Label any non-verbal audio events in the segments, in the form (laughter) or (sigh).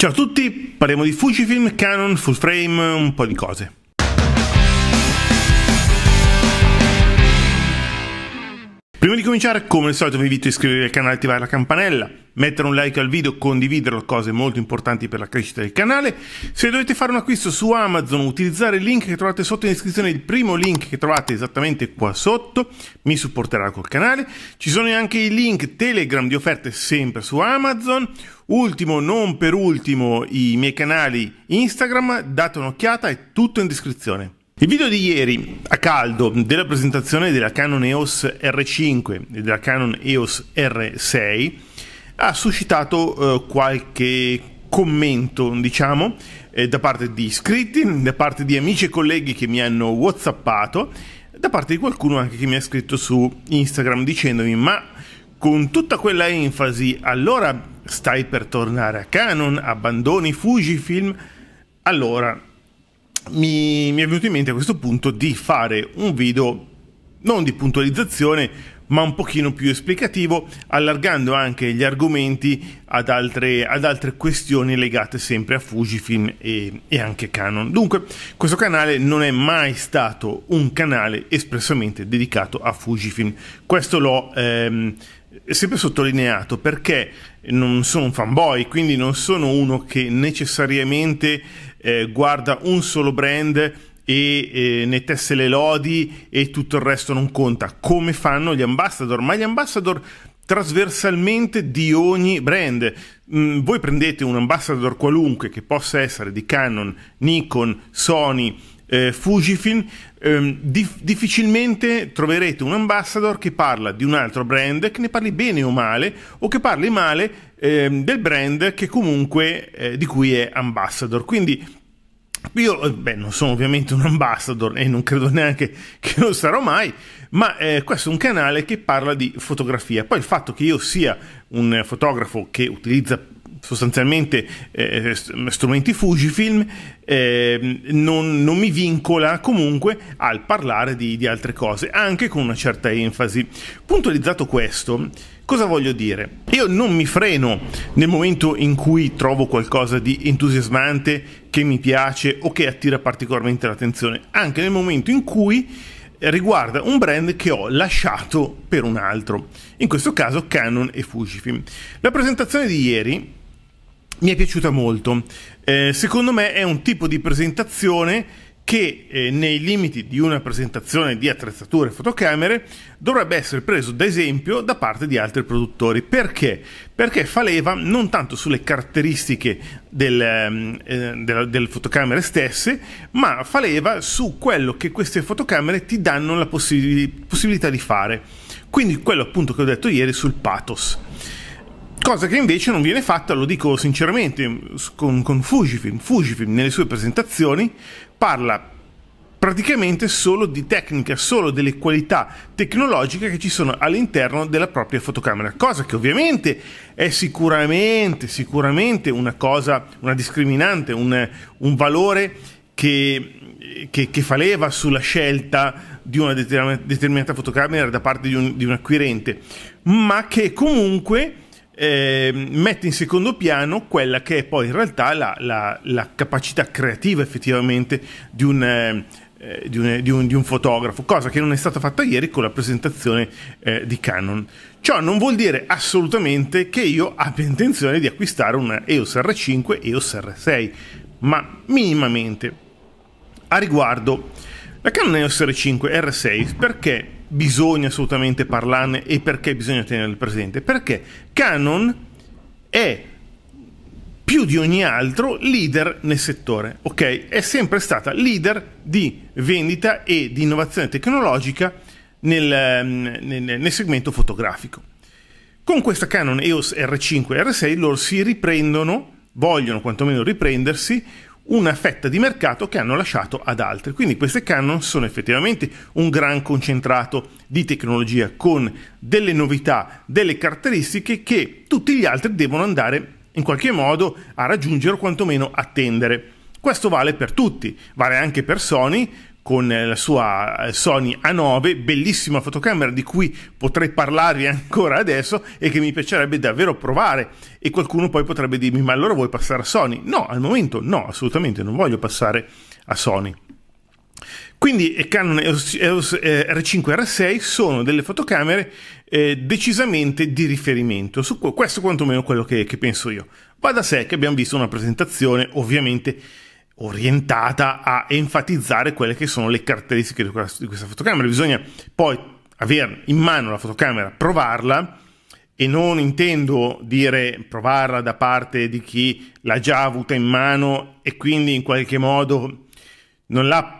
Ciao a tutti, parliamo di Fujifilm, Canon, full frame, un po' di cose. Prima di cominciare, come al solito, vi invito a iscrivervi al canale e attivare la campanella, mettere un like al video, condividerlo, cose molto importanti per la crescita del canale. Se dovete fare un acquisto su Amazon, utilizzare il link che trovate sotto in descrizione, il primo link che trovate esattamente qua sotto, mi supporterà col canale. Ci sono anche i link Telegram di offerte sempre su Amazon. Ultimo, non per ultimo, i miei canali Instagram, date un'occhiata, è tutto in descrizione. Il video di ieri a caldo della presentazione della Canon EOS R5 e della Canon EOS R6 ha suscitato eh, qualche commento, diciamo, eh, da parte di iscritti, da parte di amici e colleghi che mi hanno whatsappato, da parte di qualcuno anche che mi ha scritto su Instagram dicendomi "Ma con tutta quella enfasi, allora stai per tornare a Canon, abbandoni Fujifilm?" Allora, mi, mi è venuto in mente a questo punto di fare un video non di puntualizzazione ma un pochino più esplicativo, allargando anche gli argomenti ad altre, ad altre questioni legate sempre a Fujifilm e, e, anche Canon. Dunque, questo canale non è mai stato un canale espressamente dedicato a Fujifilm. Questo l'ho ehm, sempre sottolineato perché non sono un fanboy, quindi non sono uno che necessariamente eh, guarda un solo brand e eh, ne tesse le lodi e tutto il resto non conta. Come fanno gli ambassador? Ma gli ambassador trasversalmente di ogni brand. Mm, voi prendete un ambassador qualunque che possa essere di Canon, Nikon, Sony, eh, Fujifilm, ehm, dif- difficilmente troverete un ambassador che parla di un altro brand, che ne parli bene o male, o che parli male ehm, del brand che comunque eh, di cui è ambassador. Quindi io eh, beh, non sono ovviamente un ambassador e non credo neanche che lo sarò mai, ma eh, questo è un canale che parla di fotografia. Poi il fatto che io sia un fotografo che utilizza sostanzialmente eh, strumenti Fujifilm, eh, non, non, mi vincola comunque al parlare di, di altre cose, anche con una certa enfasi. Puntualizzato questo, Cosa voglio dire? Io non mi freno nel momento in cui trovo qualcosa di entusiasmante, che mi piace o che attira particolarmente l'attenzione, anche nel momento in cui riguarda un brand che ho lasciato per un altro, in questo caso Canon e Fujifilm. La presentazione di ieri mi è piaciuta molto. Eh, secondo me è un tipo di presentazione che eh, nei limiti di una presentazione di attrezzature e fotocamere dovrebbe essere preso da esempio da parte di altri produttori. Perché? Perché fa leva non tanto sulle caratteristiche del, ehm, eh, del, delle fotocamere stesse, ma fa leva su quello che queste fotocamere ti danno la possib- possibilità di fare. Quindi quello appunto che ho detto ieri sul pathos cosa che invece non viene fatta, lo dico sinceramente, con, con Fujifilm. Fujifilm nelle sue presentazioni parla praticamente solo di tecnica, solo delle qualità tecnologiche che ci sono all'interno della propria fotocamera, cosa che ovviamente è sicuramente, sicuramente una cosa, una discriminante, un, un valore che, che, che, fa leva sulla scelta di una determinata fotocamera da parte di un, di un acquirente, ma che comunque eh, mette in secondo piano quella che è poi in realtà la, la, la capacità creativa effettivamente di un, eh, eh di, un, eh, di, un, di un, fotografo, cosa che non è stata fatta ieri con la presentazione eh, di Canon. Ciò non vuol dire assolutamente che io abbia intenzione di acquistare una EOS R5 e EOS R6, ma minimamente. A riguardo, la Canon EOS R5 R6 perché bisogna assolutamente parlarne e perché bisogna tenerlo presente? Perché Canon è più di ogni altro leader nel settore, ok? È sempre stata leader di vendita e di innovazione tecnologica nel, ehm, nel, nel segmento fotografico. Con questa Canon EOS R5 e R6 loro si riprendono, vogliono quantomeno riprendersi, una fetta di mercato che hanno lasciato ad altri. Quindi queste Canon sono effettivamente un gran concentrato di tecnologia con delle novità, delle caratteristiche che tutti gli altri devono andare in qualche modo a raggiungere o quantomeno attendere. Questo vale per tutti, vale anche per Sony, con eh, la sua eh, Sony A9, bellissima fotocamera di cui potrei parlarvi (laughs) ancora adesso e che mi piacerebbe davvero provare. E qualcuno poi potrebbe dirmi: Ma allora vuoi passare a Sony? No, al momento no, assolutamente non voglio passare a Sony. Quindi eh, Canon EOS, EOS R5 e R6 sono delle fotocamere eh, decisamente di riferimento, su questo quantomeno quello che, che penso io. Va da sé che abbiamo visto una presentazione ovviamente orientata a enfatizzare quelle che sono le caratteristiche di questa, di questa fotocamera. Bisogna poi avere in mano la fotocamera, provarla e non intendo dire provarla da parte di chi l'ha già avuta in mano e quindi in qualche modo non l'ha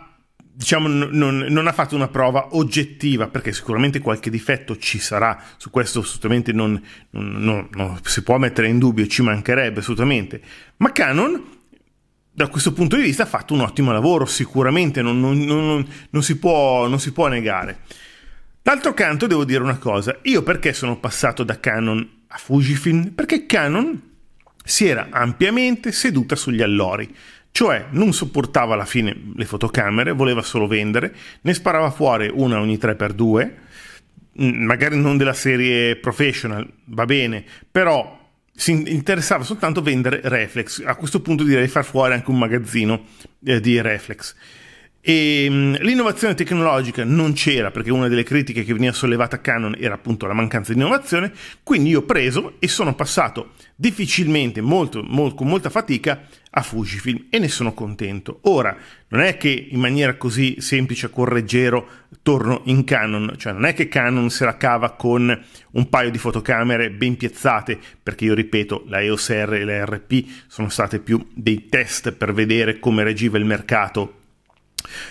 diciamo, non, non, ha fatto una prova oggettiva, perché sicuramente qualche difetto ci sarà, su questo assolutamente non, non, non, si può mettere in dubbio, ci mancherebbe assolutamente, ma Canon da questo punto di vista ha fatto un ottimo lavoro, sicuramente, non, non, non, si, può, non si può negare. D'altro canto devo dire una cosa, io perché sono passato da Canon a Fujifilm? Perché Canon si era ampiamente seduta sugli allori, cioè non sopportava alla fine le fotocamere, voleva solo vendere, ne sparava fuori una ogni 3x2, mm, magari non della serie professional, va bene, però si interessava soltanto a vendere reflex. A questo punto direi far fuori anche un magazzino eh, di reflex. E, ehm, mh, l'innovazione tecnologica non c'era perché una delle critiche che veniva sollevata a Canon era appunto la mancanza di innovazione, quindi io ho preso e sono passato difficilmente, molto, molto, con molta fatica, a Fujifilm e ne sono contento. Ora, non è che in maniera così semplice, correggero, torno in Canon, cioè non è che Canon se la cava con un paio di fotocamere ben piazzate, perché io ripeto, la EOS R e la RP sono state più dei test per vedere come reagiva il mercato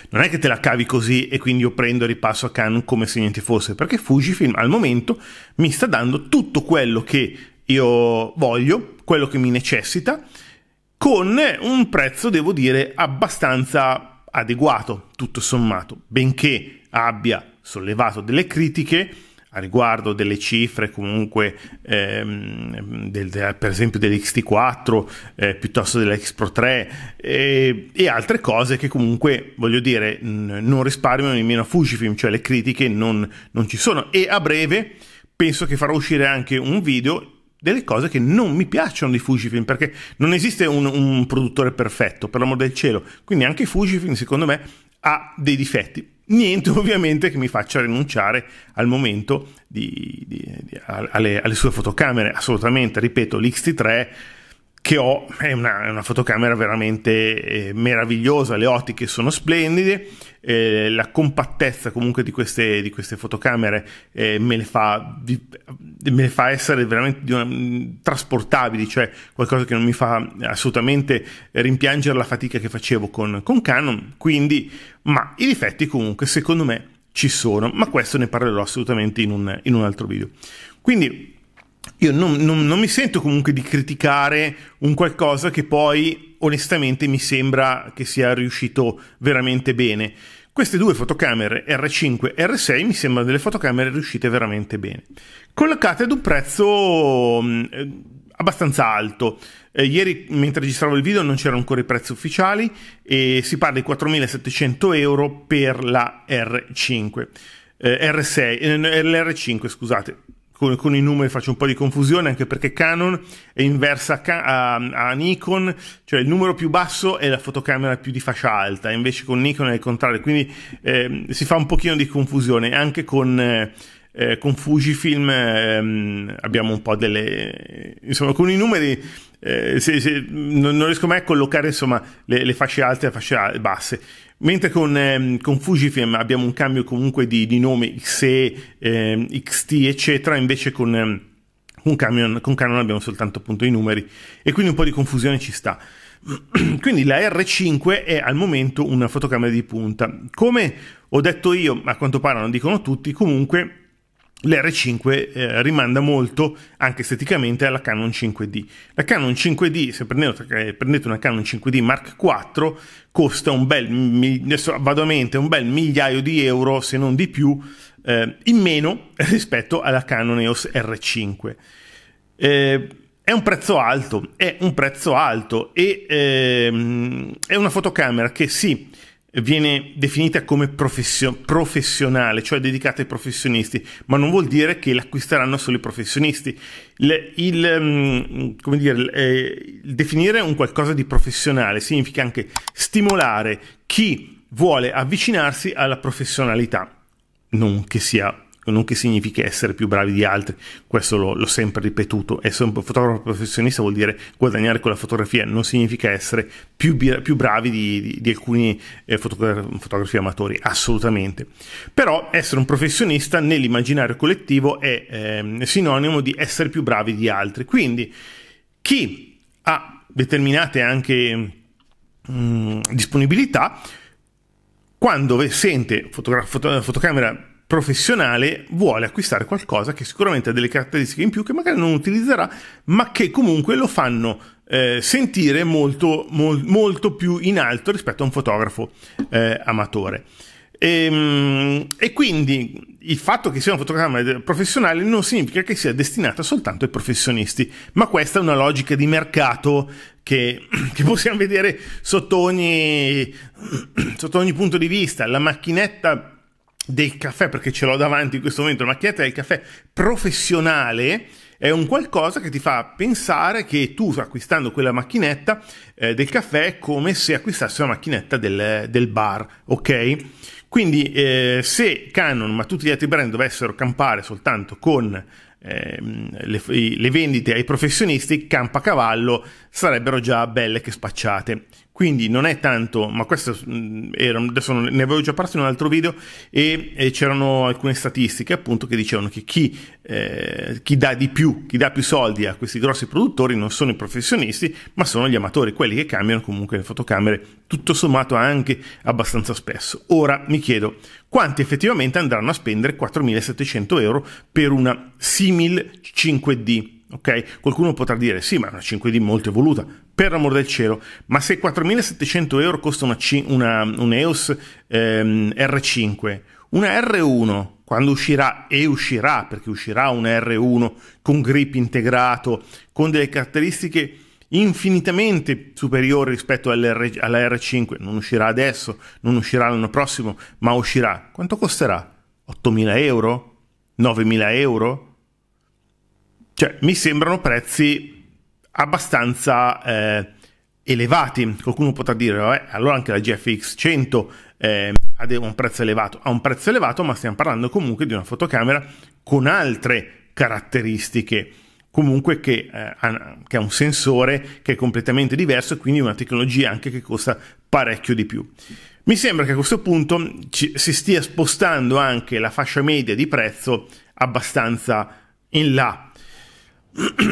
non è che te la cavi così e quindi io prendo e ripasso a Canon come se niente fosse, perché Fujifilm al momento mi sta dando tutto quello che io voglio, quello che mi necessita con un prezzo, devo dire, abbastanza adeguato, tutto sommato, benché abbia sollevato delle critiche a riguardo delle cifre comunque ehm, del, de, per esempio dell'XT4 eh, piuttosto dell'X Pro 3 eh, e altre cose che comunque voglio dire n- non risparmiano nemmeno a Fujifilm cioè le critiche non, non ci sono e a breve penso che farò uscire anche un video delle cose che non mi piacciono di Fujifilm, perché non esiste un, un produttore perfetto, per l'amor del cielo. Quindi anche Fujifilm, secondo me, ha dei difetti. Niente (laughs) ovviamente che mi faccia rinunciare al momento di, di, di, alle, alle sue fotocamere, assolutamente, ripeto, l'XT3 che ho è una, è una fotocamera veramente eh, meravigliosa, le ottiche sono splendide, eh, la compattezza comunque di queste, di queste fotocamere eh, me, le fa, di, me, le fa, essere veramente una, trasportabili, cioè qualcosa che non mi fa assolutamente rimpiangere la fatica che facevo con, con Canon, quindi, ma i difetti comunque secondo me ci sono, ma questo ne parlerò assolutamente in un, in un altro video. Quindi io non, non, non mi sento comunque di criticare un qualcosa che poi onestamente mi sembra che sia riuscito veramente bene. Queste due fotocamere R5 e R6 mi sembrano delle fotocamere riuscite veramente bene. Collocate ad un prezzo mm, eh, abbastanza alto. Eh, ieri mentre registravo il video non c'erano ancora i prezzi ufficiali e si parla di 4.700 euro per la R5. Eh, R6, l'R5 eh, scusate, con, con, i numeri faccio un po' di confusione, anche perché Canon è inversa a, a, a, Nikon, cioè il numero più basso è la fotocamera più di fascia alta, invece con Nikon è il contrario, quindi eh, si fa un pochino di confusione, anche con... Eh, eh, con Fujifilm ehm, abbiamo un po' delle insomma con i numeri eh, se, se, non, non, riesco mai a collocare insomma le, le fasce alte e le fasce basse Mentre con, ehm, con, Fujifilm abbiamo un cambio comunque di, di nome XE, ehm, XT, eccetera, invece con, ehm, con, Canon, con, Canon abbiamo soltanto appunto i numeri e quindi un po' di confusione ci sta. (clears throat) quindi la R5 è al momento una fotocamera di punta. Come ho detto io, a quanto pare non dicono tutti, comunque l'R5 eh, rimanda molto anche esteticamente alla Canon 5D. La Canon 5D, se prendete, eh, prendete una Canon 5D Mark IV, costa un bel, vado a mente, un bel migliaio di euro, se non di più, eh, in meno rispetto alla Canon EOS R5. Eh, è un prezzo alto, è un prezzo alto e ehm, è una fotocamera che sì, viene definita come professio- professionale, cioè dedicata ai professionisti, ma non vuol dire che l'acquisteranno solo i professionisti. Il, il, mm, dire, eh, il definire un qualcosa di professionale significa anche stimolare chi vuole avvicinarsi alla professionalità, non che sia non che significhi essere più bravi di altri, questo l'ho, l'ho sempre ripetuto, essere un fotografo professionista vuol dire guadagnare con la fotografia, non significa essere più, più bravi di, di, di alcuni eh, fotogra- fotografi amatori, assolutamente. Però essere un professionista nell'immaginario collettivo è eh, sinonimo di essere più bravi di altri, quindi chi ha determinate anche mh, mm, disponibilità, quando sente fotograf- fotocamera professionale vuole acquistare qualcosa che sicuramente ha delle caratteristiche in più che magari non utilizzerà, ma che comunque lo fanno eh, sentire molto, mol, molto più in alto rispetto a un fotografo eh, amatore. E, ehm, e, quindi il fatto che sia un fotogramma professionale non significa che sia destinata soltanto ai professionisti, ma questa è una logica di mercato che, (clears throat) che possiamo vedere sotto ogni, (clears throat) sotto ogni punto di vista. La macchinetta del caffè, perché ce l'ho davanti in questo momento, la macchinetta del caffè professionale è un qualcosa che ti fa pensare che tu acquistando quella macchinetta eh, del caffè è come se acquistassi una macchinetta del, del bar, ok? Quindi eh, se Canon, ma tutti gli altri brand dovessero campare soltanto con eh, le, le vendite ai professionisti, campa cavallo sarebbero già belle che spacciate. Quindi non è tanto, ma questo mm, era, adesso ne avevo già parlato in un altro video e, e c'erano alcune statistiche appunto che dicevano che chi, eh, chi, dà di più, chi dà più soldi a questi grossi produttori non sono i professionisti, ma sono gli amatori, quelli che cambiano comunque le fotocamere, tutto sommato anche abbastanza spesso. Ora mi chiedo quanti effettivamente andranno a spendere 4.700 euro per una simil 5D. Ok? Qualcuno potrà dire sì, ma una 5D molto evoluta per amor del cielo, ma se 4.700 euro costa una, C, una, un EOS ehm, R5, una R1 quando uscirà e uscirà, perché uscirà una R1 con grip integrato, con delle caratteristiche infinitamente superiori rispetto all'R, alla R5, non uscirà adesso, non uscirà l'anno prossimo, ma uscirà. Quanto costerà? 8.000 euro? 9.000 euro? Cioè, mi sembrano prezzi abbastanza eh, elevati. Qualcuno potrà dire, vabbè, allora anche la GFX 100 eh, ha un prezzo elevato. Ha un prezzo elevato, ma stiamo parlando comunque di una fotocamera con altre caratteristiche. Comunque che, eh, ha, che ha un sensore che è completamente diverso e quindi una tecnologia anche che costa parecchio di più. Mi sembra che a questo punto ci, si stia spostando anche la fascia media di prezzo abbastanza in là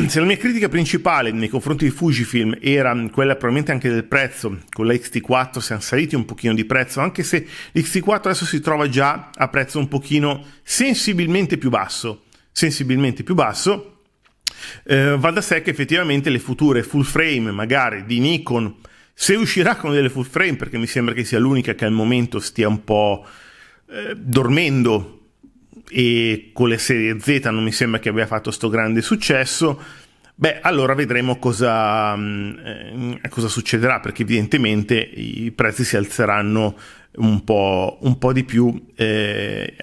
se la mia critica principale nei confronti di Fujifilm era quella probabilmente anche del prezzo, con la xt t 4 siamo saliti un pochino di prezzo, anche se l'X-T4 adesso si trova già a prezzo un pochino sensibilmente più basso, sensibilmente più basso, eh, va da sé che effettivamente le future full frame magari di Nikon, se uscirà con delle full frame, perché mi sembra che sia l'unica che al momento stia un po' eh, dormendo e con le serie Z non mi sembra che abbia fatto sto grande successo. Beh, allora vedremo cosa, mm, eh, cosa succederà, perché evidentemente i prezzi si alzeranno un po', un po di più eh,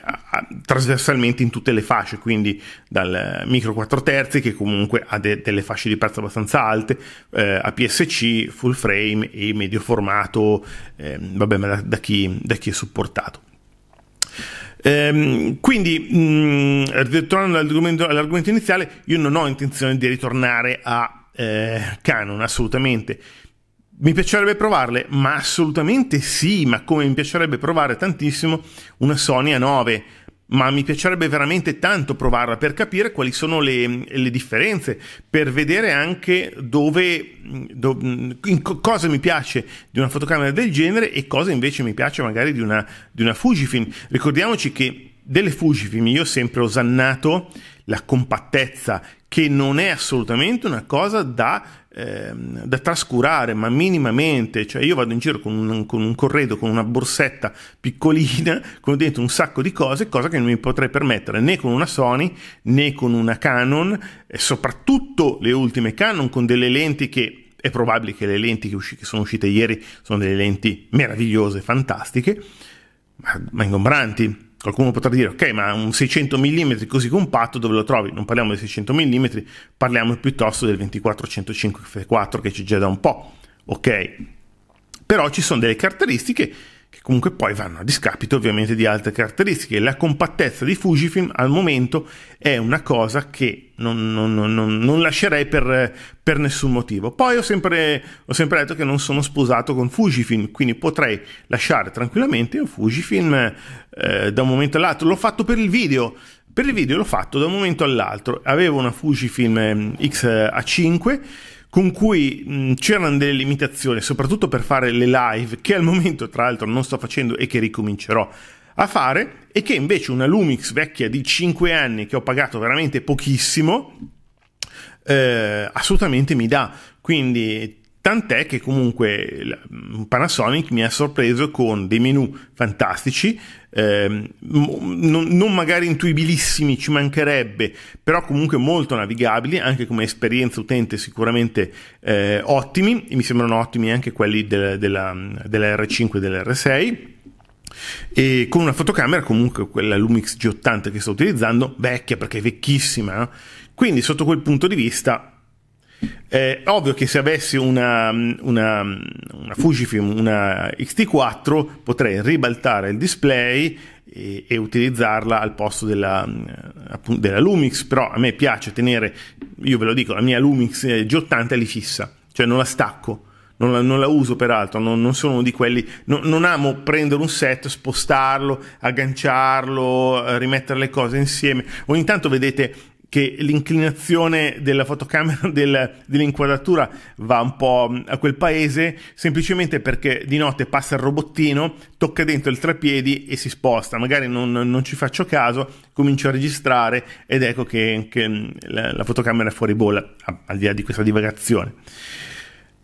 trasversalmente in tutte le fasce, quindi dal micro 4 terzi che comunque ha de- delle fasce di prezzo abbastanza alte, eh, a PSC, full frame e medio formato, ehm, vabbè, ma da, da, chi, da chi è supportato. Ehm, quindi, mh, mm, ritornando all'argomento, all'argomento iniziale, io non ho intenzione di ritornare a eh, Canon, assolutamente. Mi piacerebbe provarle? Ma assolutamente sì, ma come mi piacerebbe provare tantissimo una Sony A9 ma mi piacerebbe veramente tanto provarla per capire quali sono le, le differenze, per vedere anche dove, mm, do, mm, co- cosa mi piace di una fotocamera del genere e cosa invece mi piace magari di una, di una Fujifilm. Ricordiamoci che delle Fujifilm io ho sempre osannato la compattezza, che non è assolutamente una cosa da, ehm, da trascurare, ma minimamente. Cioè io vado in giro con un, con un, corredo, con una borsetta piccolina, (laughs) con dentro un sacco di cose, cosa che non mi potrei permettere né con una Sony né con una Canon, e soprattutto le ultime Canon con delle lenti che è probabile che le lenti che, usci- che, sono uscite ieri sono delle lenti meravigliose, fantastiche, ma, ma ingombranti. Qualcuno potrà dire, ok, ma un 600 mm così compatto dove lo trovi? Non parliamo di 600 mm, parliamo piuttosto del 24-105 F4 che c'è già da un po', ok? Però ci sono delle caratteristiche che comunque poi vanno a discapito ovviamente di altre caratteristiche. La compattezza di Fujifilm al momento è una cosa che non, non, non, non lascerei per, per, nessun motivo. Poi ho sempre, ho sempre, detto che non sono sposato con Fujifilm, quindi potrei lasciare tranquillamente un Fujifilm eh, da un momento all'altro. L'ho fatto per il video, per il video l'ho fatto da un momento all'altro. Avevo una Fujifilm ehm, X-A5 con cui mh, c'erano delle limitazioni, soprattutto per fare le live, che al momento tra l'altro non sto facendo e che ricomincerò a fare, e che invece una Lumix vecchia di 5 anni che ho pagato veramente pochissimo, eh, assolutamente mi dà. Quindi Tant'è che comunque mm, Panasonic mi ha sorpreso con dei menu fantastici, ehm, non, non, magari intuibilissimi, ci mancherebbe, però comunque molto navigabili, anche come esperienza utente sicuramente eh, ottimi, e mi sembrano ottimi anche quelli de, della, mm, della R5 e dell'R6 e con una fotocamera comunque quella Lumix G80 che sto utilizzando vecchia perché è vecchissima eh. quindi sotto quel punto di vista è ovvio che se avessi una, una, una Fujifilm, una x 4 potrei ribaltare il display e, e utilizzarla al posto della, della, Lumix, però a me piace tenere, io ve lo dico, la mia Lumix eh, G80 lì fissa, cioè non la stacco. Non la, non la, uso peraltro, non, non sono di quelli, no, non amo prendere un set, spostarlo, agganciarlo, eh, rimettere le cose insieme. Ogni tanto vedete che l'inclinazione della fotocamera, (laughs) del, dell'inquadratura va un po' a quel paese, semplicemente perché di notte passa il robottino, tocca dentro il trapiedi e si sposta, magari non, non ci faccio caso, comincio a registrare ed ecco che, che mm, la, la, fotocamera è fuori bolla, al di là di questa divagazione.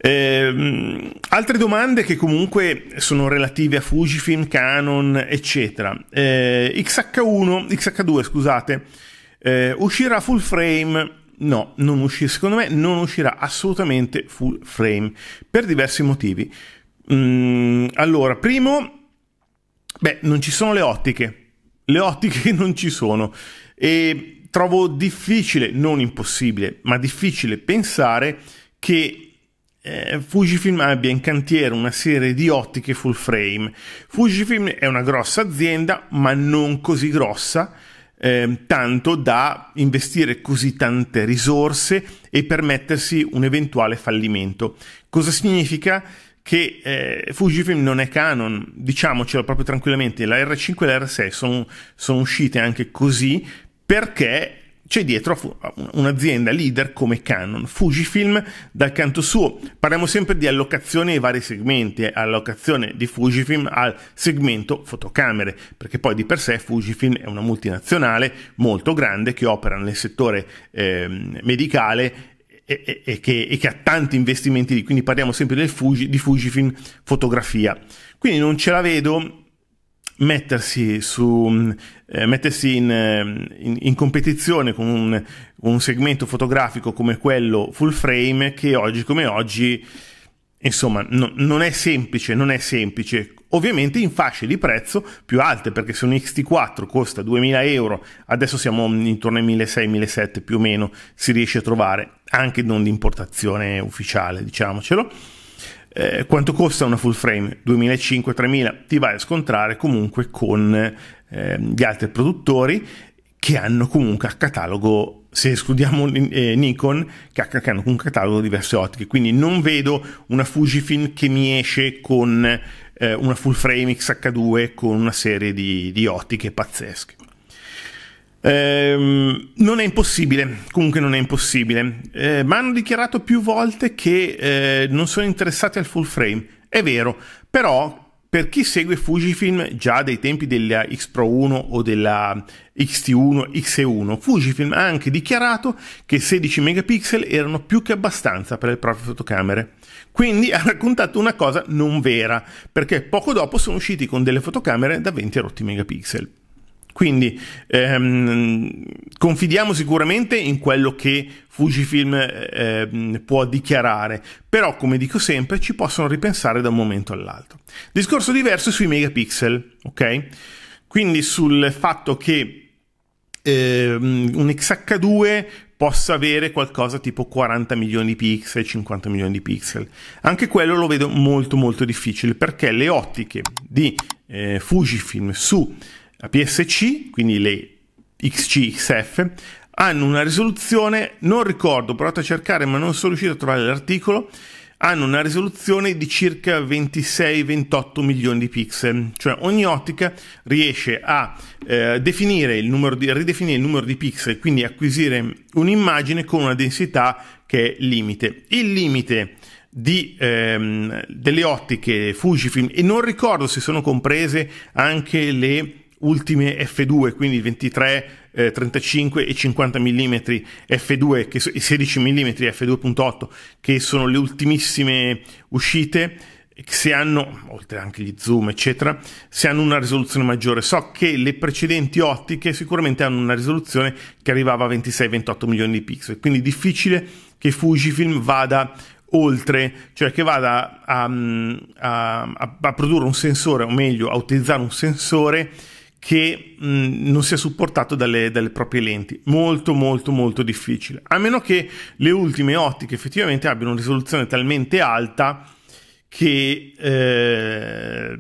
Eh, altre domande che comunque sono relative a Fujifilm, Canon, eccetera. Eh, XH1, XH2, scusate eh, uscirà full frame? No, non uscirà, secondo me non uscirà assolutamente full frame per diversi motivi. Mm, allora, primo, beh, non ci sono le ottiche. Le ottiche (laughs) non ci sono e trovo difficile, non impossibile, ma difficile pensare che eh, Fujifilm abbia in cantiere una serie di ottiche full frame. Fujifilm è una grossa azienda, ma non così grossa Ehm, tanto da investire così tante risorse e permettersi un eventuale fallimento. Cosa significa? che eh, Fujifilm non è canon, diciamocelo proprio tranquillamente, la R5 e la R6 sono, sono uscite anche così perché c'è dietro un'azienda leader come Canon. Fujifilm, dal canto suo, parliamo sempre di allocazione ai vari segmenti, eh, allocazione di Fujifilm al segmento fotocamere, perché poi di per sé Fujifilm è una multinazionale molto grande che opera nel settore eh, medicale e, e, che, e, che, ha tanti investimenti lì, quindi parliamo sempre del Fuji, di Fujifilm fotografia. Quindi non ce la vedo mettersi, su, mm, eh, mettersi in, ehm, in, in, competizione con un, un, segmento fotografico come quello full frame che oggi come oggi insomma no, non è semplice, non è semplice. Ovviamente in fasce di prezzo più alte, perché se un XT4 costa 2000 euro, adesso siamo intorno ai 1600-1700 più o meno, si riesce a trovare, anche non di importazione ufficiale, diciamocelo eh, quanto costa una full frame? 2500 3000 Ti vai a scontrare comunque con eh, gli altri produttori che hanno comunque a catalogo, se escludiamo eh, Nikon, che, che hanno un catalogo di diverse ottiche. Quindi non vedo una Fujifilm che mi esce con eh, una full frame XH2 con una serie di, di ottiche pazzesche. Ehm, non è impossibile, comunque non è impossibile, eh, ma hanno dichiarato più volte che eh, non sono interessati al full frame. È vero, però per chi segue Fujifilm già dai tempi della X-Pro 1 o della X-T1, xe 1 Fujifilm ha anche dichiarato che 16 megapixel erano più che abbastanza per le proprie fotocamere. Quindi (laughs) ha raccontato una cosa non vera, perché poco dopo sono usciti con delle fotocamere da 20 rotti megapixel. Quindi ehm, confidiamo sicuramente in quello che Fujifilm ehm, può dichiarare, però come dico sempre ci possono ripensare da un momento all'altro. Discorso diverso sui megapixel, ok? Quindi sul fatto che ehm, un XH2 possa avere qualcosa tipo 40 milioni di pixel, 50 milioni di pixel. Anche quello lo vedo molto molto difficile perché le ottiche di eh, Fujifilm su la PSC, quindi le XCXF, hanno una risoluzione, non ricordo, ho provato a cercare ma non sono riuscito a trovare l'articolo, hanno una risoluzione di circa 26-28 milioni di pixel, cioè ogni ottica riesce a, eh, definire il numero di, ridefinire il numero di pixel, quindi acquisire un'immagine con una densità che è limite. Il limite di, ehm, delle ottiche Fujifilm, e non ricordo se sono comprese anche le ultime F2, quindi 23, eh, 35 e 50 mm F2, che, 16 mm F2.8, che sono le ultimissime uscite, se hanno, oltre anche gli zoom, eccetera, se hanno una risoluzione maggiore. So che le precedenti ottiche sicuramente hanno una risoluzione che arrivava a 26-28 milioni di pixel, quindi difficile che Fujifilm vada oltre, cioè che vada a, a, mm, a, a produrre un sensore, o meglio, a utilizzare un sensore che mh, non sia supportato dalle, dalle, proprie lenti. Molto, molto, molto difficile. A meno che le ultime ottiche effettivamente abbiano una risoluzione talmente alta che eh,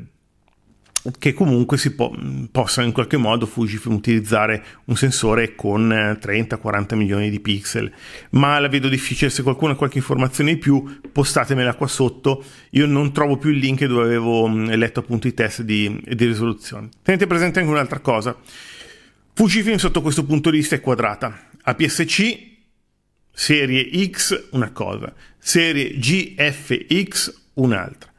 che comunque si po- possa in qualche modo Fujifilm utilizzare un sensore con 30-40 eh, milioni di pixel ma la vedo difficile se qualcuno ha qualche informazione in più postatemela qua sotto io non trovo più il link dove avevo mm, letto appunto i test di, di risoluzione tenete presente anche un'altra cosa Fujifilm sotto questo punto di vista è quadrata APS-C serie X una cosa serie GFX un'altra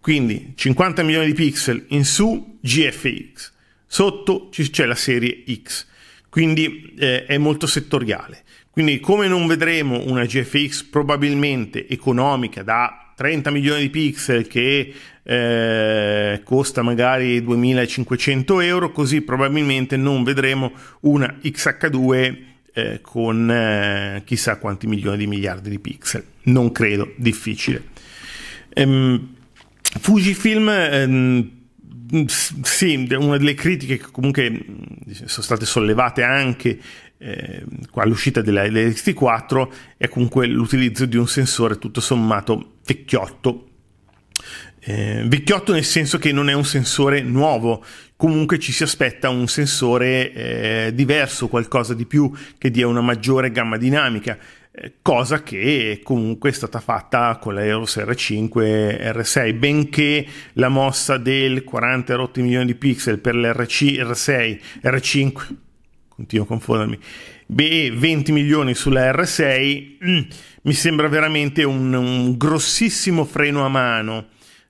quindi 50 milioni di pixel in su GFX, sotto c'è la serie X, quindi eh, è molto settoriale. Quindi come non vedremo una GFX probabilmente economica da 30 milioni di pixel che eh, costa magari 2500 euro, così probabilmente non vedremo una XH2 eh, con eh, chissà quanti milioni di miliardi di pixel. Non credo, difficile. Ehm, Fujifilm ehm, sì, una delle critiche che comunque mm, sono state sollevate anche eh, all'uscita della LX4 è comunque l'utilizzo di un sensore tutto sommato vecchiotto. Eh, vecchiotto nel senso che non è un sensore nuovo, comunque ci si aspetta un sensore eh, diverso, qualcosa di più che dia una maggiore gamma dinamica. Eh, cosa che comunque è stata fatta con la R5 R6 benché la mossa del 40 rotti milioni di pixel per l'RC R6 R5 continuo a confondermi beh, 20 milioni sulla R6 mm, mi sembra veramente un, un, grossissimo freno a mano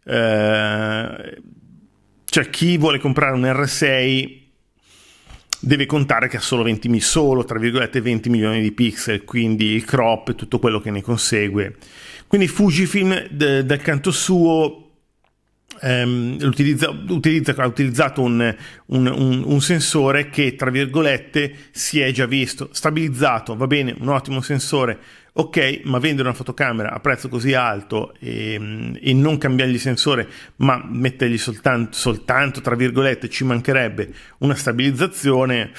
eh, cioè chi vuole comprare un R6 deve contare che ha solo 20, solo, 20 milioni di pixel, quindi il crop e tutto quello che ne consegue. Quindi Fujifilm d- dal canto suo ehm, utilizza, ha utilizzato un, un, un, un, sensore che, tra virgolette, si è già visto, stabilizzato, va bene, un ottimo sensore, ok, ma vendere una fotocamera a prezzo così alto e, ehm, e non cambiargli il sensore, ma mettergli soltanto, soltanto, tra virgolette, ci mancherebbe una stabilizzazione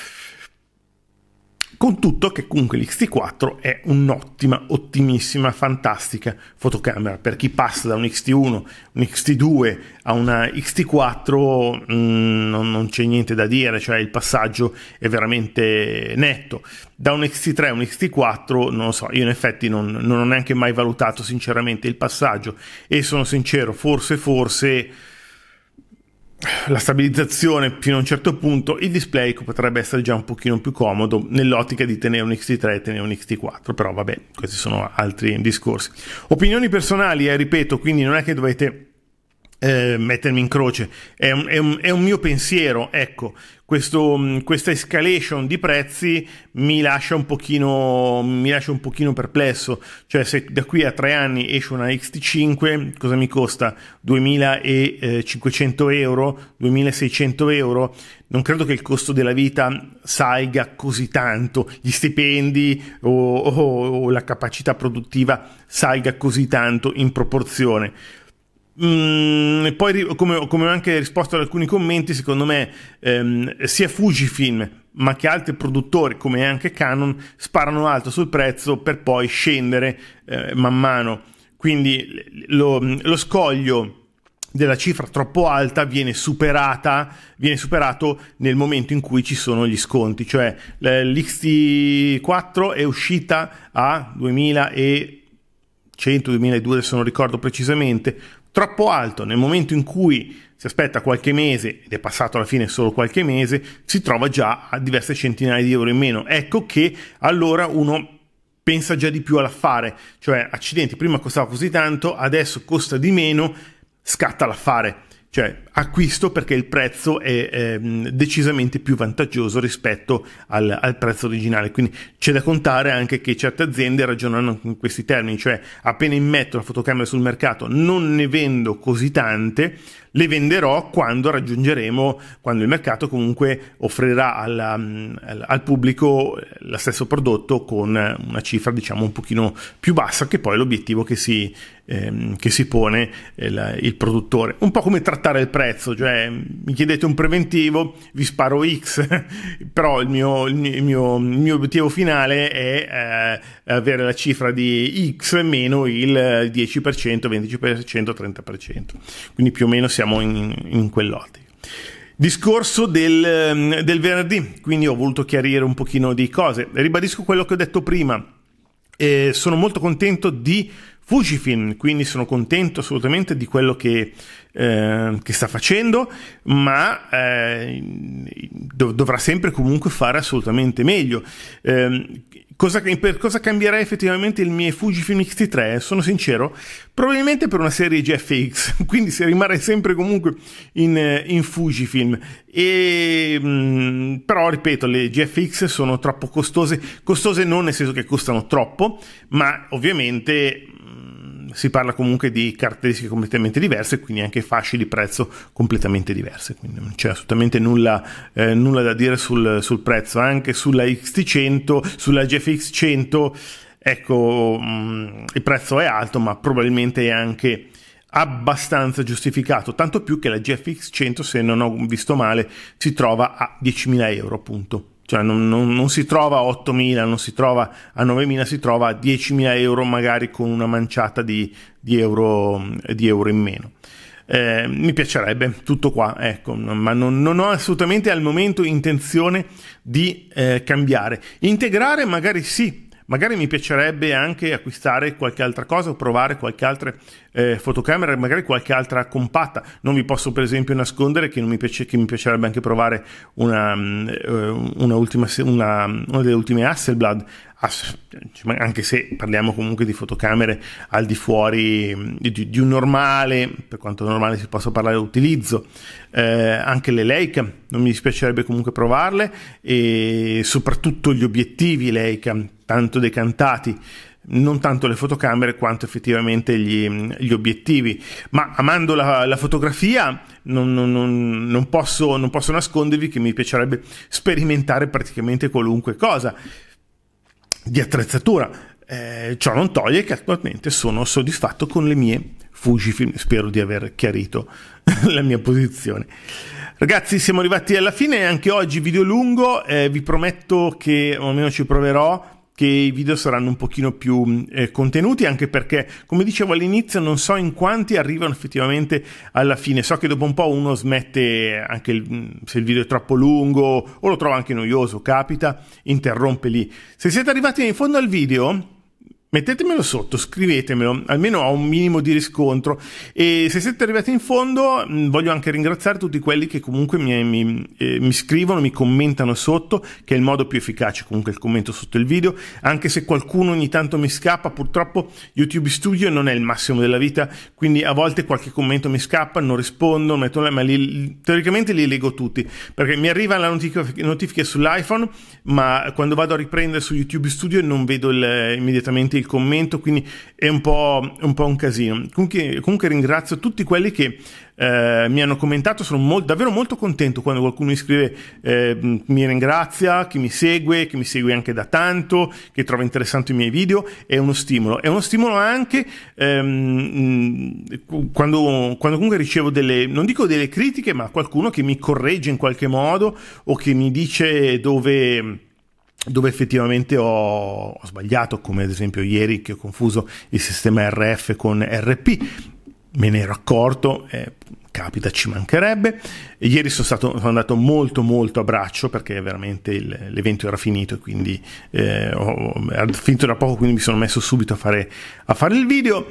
con tutto che comunque lxt 4 è un'ottima, ottimissima, fantastica fotocamera. Per chi passa da un xt 1 un xt 2 a una xt 4 mh, non, non c'è niente da dire, cioè il passaggio è veramente netto. Da un xt 3 a un xt 4 non lo so, io in effetti non, non ho neanche mai valutato sinceramente il passaggio e sono sincero, forse forse la stabilizzazione fino a un certo punto, il display potrebbe essere già un pochino più comodo nell'ottica di tenere un X3 e tenere un X4, però vabbè, questi sono altri discorsi. Opinioni personali, eh, ripeto, quindi non è che dovete eh, mettermi in croce. È un, è, un, è un, mio pensiero, ecco, questo, mm, questa escalation di prezzi mi lascia, un pochino, mi lascia un pochino perplesso. Cioè, se da qui a tre anni esce una XT5, cosa mi costa? 2.500 euro, 2.600 euro? Non credo che il costo della vita salga così tanto, gli stipendi o, o, o la capacità produttiva salga così tanto in proporzione Mm, e poi, come, come, ho anche risposto ad alcuni commenti, secondo me ehm, sia Fujifilm ma che altri produttori, come anche Canon, sparano alto sul prezzo per poi scendere eh, man mano. Quindi lo, lo scoglio della cifra troppo alta viene superata viene superato nel momento in cui ci sono gli sconti cioè l'XT4 è uscita a 2100 2002 se non ricordo precisamente troppo alto nel momento in cui si aspetta qualche mese ed è passato alla fine solo qualche mese, si trova già a diverse centinaia di euro in meno. Ecco che allora uno pensa già di più all'affare, cioè accidenti, prima costava così tanto, adesso costa di meno, scatta l'affare cioè acquisto perché il prezzo è, è ehm, decisamente più vantaggioso rispetto al, al, prezzo originale. Quindi c'è da contare anche che certe aziende ragionano in questi termini, cioè appena immetto la fotocamera sul mercato non ne vendo così tante, le venderò quando raggiungeremo, quando il mercato comunque offrirà alla, mm, al pubblico lo stesso prodotto con una cifra diciamo un pochino più bassa che poi è l'obiettivo che si, ehm, che si pone il, eh, il, produttore. Un po' come trattare il prezzo, cioè mi chiedete un preventivo, vi sparo X, (laughs) però il mio, il mio, il mio obiettivo finale è eh, avere la cifra di X meno il 10%, 20%, 30%. Quindi più o meno si siamo in, in quell'ottica. Discorso del, ehm, del venerdì, quindi ho voluto chiarire un pochino di cose. Ribadisco quello che ho detto prima. Eh, sono molto contento di Fujifilm, quindi sono contento assolutamente di quello che, eh, che sta facendo, ma eh, dov- dovrà sempre comunque fare assolutamente meglio. Eh, cosa, per cosa cambierà effettivamente il mio Fujifilm X3? Sono sincero, probabilmente per una serie GFX, (laughs) quindi se rimane sempre comunque in, in Fujifilm. E, mh, mm, però ripeto, le GFX sono troppo costose, costose non nel senso che costano troppo, ma ovviamente si parla comunque di caratteristiche completamente diverse, quindi anche fasce di prezzo completamente diverse, quindi non c'è assolutamente nulla, eh, nulla da dire sul, sul, prezzo, anche sulla XT100, sulla GFX 100, ecco, mh, mm, il prezzo è alto, ma probabilmente è anche abbastanza giustificato, tanto più che la GFX 100, se non ho visto male, si trova a 10.000 euro, appunto cioè non, non, non, si trova a 8.000, non si trova a 9.000, si trova a 10.000 euro magari con una manciata di, di, euro, di euro, in meno. Eh, mi piacerebbe tutto qua, ecco, ma non, non ho assolutamente al momento intenzione di eh, cambiare. Integrare magari sì, magari mi piacerebbe anche acquistare qualche altra cosa o provare qualche altra eh, fotocamera, magari qualche altra compatta. Non vi posso per esempio nascondere che, mi, piace, che mi, piacerebbe anche provare una, mm, eh, una, ultima, una, una delle ultime Hasselblad Ah, anche se parliamo comunque di fotocamere al di fuori mm, di, di un normale, per quanto normale si possa parlare utilizzo, eh, anche le Leica, non mi dispiacerebbe comunque provarle e soprattutto gli obiettivi Leica, tanto decantati, non tanto le fotocamere quanto effettivamente gli, mm, gli obiettivi. Ma amando la, la fotografia non, non, non, posso, non posso nascondervi che mi piacerebbe sperimentare praticamente qualunque cosa di attrezzatura. Eh, ciò non toglie che attualmente sono soddisfatto con le mie Fujifilm. Spero di aver chiarito (laughs) la mia posizione. Ragazzi, siamo arrivati alla fine, anche oggi video lungo, eh, vi prometto che almeno ci proverò che i video saranno un pochino più mm, eh, contenuti, anche perché, come dicevo all'inizio, non so in quanti arrivano effettivamente alla fine. So che dopo un po' uno smette anche il, mm, se il video è troppo lungo o lo trova anche noioso, capita, interrompe lì. Se siete arrivati in fondo al video Mettetemelo sotto, scrivetemelo, almeno ho un minimo di riscontro. E se siete arrivati in fondo, mm, voglio anche ringraziare tutti quelli che comunque mi, mi, eh, mi, scrivono, mi commentano sotto, che è il modo più efficace comunque il commento sotto il video, anche se qualcuno ogni tanto mi scappa, purtroppo YouTube Studio non è il massimo della vita, quindi a volte qualche commento mi scappa, non rispondo, metto là, ma li, teoricamente li leggo tutti, perché mi arriva la notif- notifica sull'iPhone, ma quando vado a riprendere su YouTube Studio non vedo il, immediatamente il commento, quindi è un po', un, po un casino. Comunque, comunque, ringrazio tutti quelli che eh, mi hanno commentato, sono molto, davvero molto contento quando qualcuno mi scrive, eh, mi ringrazia, che mi segue, che mi segue anche da tanto, che trova interessanti i miei video, è uno stimolo. È uno stimolo anche ehm, quando, quando comunque ricevo delle, non dico delle critiche, ma qualcuno che mi corregge in qualche modo o che mi dice dove dove effettivamente ho, ho sbagliato, come ad esempio ieri che ho confuso il sistema RF con RP, me ne ero accorto, eh, capita, ci mancherebbe. E ieri sono, stato, sono andato molto molto a braccio perché veramente il, l'evento era finito e quindi eh, ho, era finito da poco, quindi mi sono messo subito a fare, a fare il video.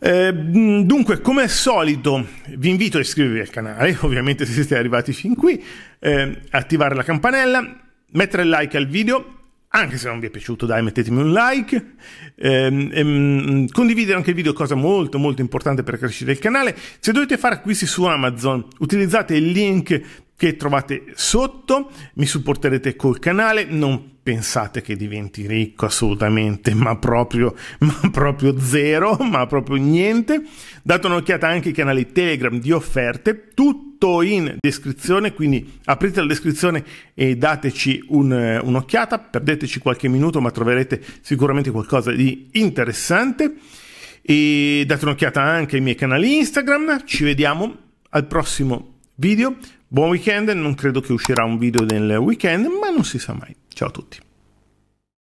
Eh, dunque, come al solito, vi invito a iscrivervi al canale, (laughs) ovviamente se siete arrivati fin qui, eh, attivare la campanella mettere like al video anche se non vi è piaciuto, dai, mettetemi un like. Ehm, ehm, condividere anche il video, cosa molto molto importante per crescere il canale. Se dovete fare acquisti su Amazon, utilizzate il link che trovate sotto, mi supporterete col canale, non pensate che diventi ricco assolutamente, ma proprio, (laughs) ma proprio zero, ma proprio niente. Date un'occhiata anche ai canali Telegram di offerte, tutto in descrizione, quindi aprite la descrizione e dateci un, eh, un'occhiata, perdeteci qualche minuto, ma troverete sicuramente qualcosa di interessante. E date un'occhiata anche ai miei canali Instagram, ci vediamo al prossimo video. Buon weekend, non credo che uscirà un video nel weekend, ma non si sa mai. Ciao a tutti.